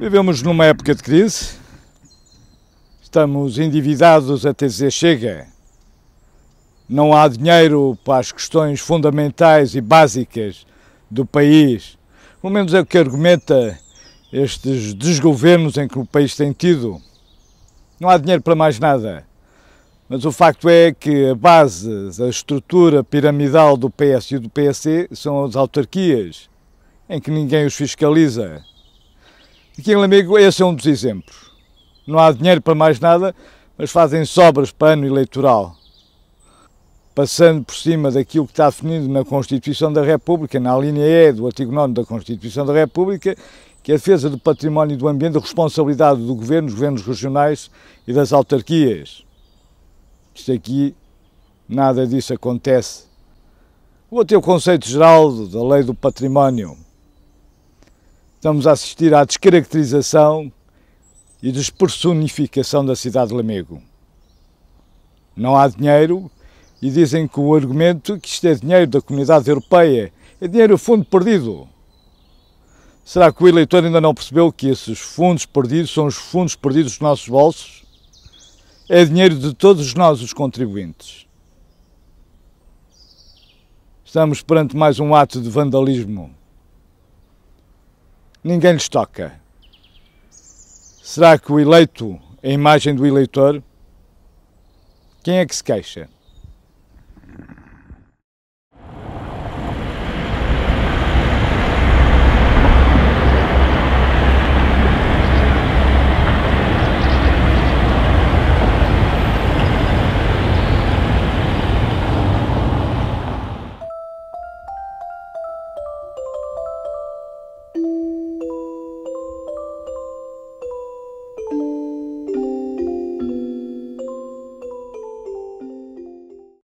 Vivemos numa época de crise, estamos endividados até dizer chega, não há dinheiro para as questões fundamentais e básicas do país. Pelo menos é o que argumenta estes desgovernos em que o país tem tido. Não há dinheiro para mais nada. Mas o facto é que a base, a estrutura piramidal do PS e do PSC são as autarquias, em que ninguém os fiscaliza. Aquilo, amigo, esse é um dos exemplos. Não há dinheiro para mais nada, mas fazem sobras para ano eleitoral, passando por cima daquilo que está definido na Constituição da República, na linha E do artigo 9 da Constituição da República, que é a defesa do património e do ambiente, a responsabilidade do governo, dos governos regionais e das autarquias. Isto aqui, nada disso acontece. Vou ter o conceito geral da lei do património estamos a assistir à descaracterização e despersonificação da cidade de Lamego. Não há dinheiro e dizem que o argumento que isto é dinheiro da comunidade europeia, é dinheiro fundo perdido. Será que o eleitor ainda não percebeu que esses fundos perdidos são os fundos perdidos dos nossos bolsos? É dinheiro de todos nós, os contribuintes. Estamos perante mais um ato de vandalismo ninguém lhes toca. Será que o eleito, a imagem do eleitor, quem é que se queixa?